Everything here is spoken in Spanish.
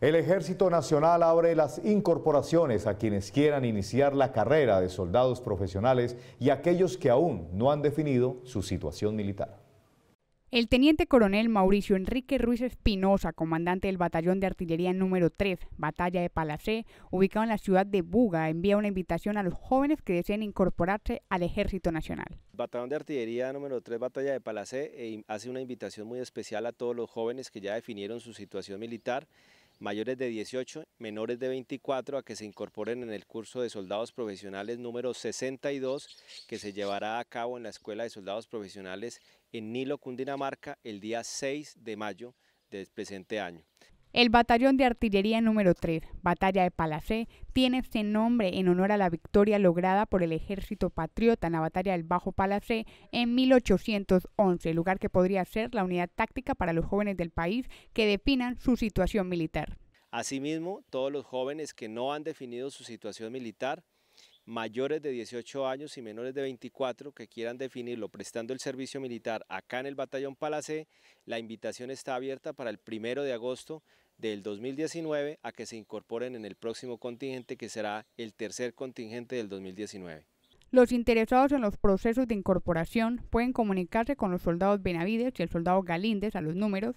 El Ejército Nacional abre las incorporaciones a quienes quieran iniciar la carrera de soldados profesionales y aquellos que aún no han definido su situación militar. El teniente coronel Mauricio Enrique Ruiz Espinosa, comandante del batallón de artillería número 3, batalla de Palacé, ubicado en la ciudad de Buga, envía una invitación a los jóvenes que deseen incorporarse al Ejército Nacional. Batallón de artillería número 3, batalla de Palacé, eh, hace una invitación muy especial a todos los jóvenes que ya definieron su situación militar mayores de 18, menores de 24, a que se incorporen en el curso de soldados profesionales número 62, que se llevará a cabo en la Escuela de Soldados Profesionales en Nilo, Cundinamarca, el día 6 de mayo del este presente año. El Batallón de Artillería número 3, Batalla de Palacé, tiene este nombre en honor a la victoria lograda por el ejército patriota en la Batalla del Bajo Palacé en 1811, lugar que podría ser la unidad táctica para los jóvenes del país que definan su situación militar. Asimismo, todos los jóvenes que no han definido su situación militar mayores de 18 años y menores de 24 que quieran definirlo prestando el servicio militar acá en el Batallón Palacé, la invitación está abierta para el primero de agosto del 2019 a que se incorporen en el próximo contingente que será el tercer contingente del 2019. Los interesados en los procesos de incorporación pueden comunicarse con los soldados Benavides y el soldado Galíndez a los números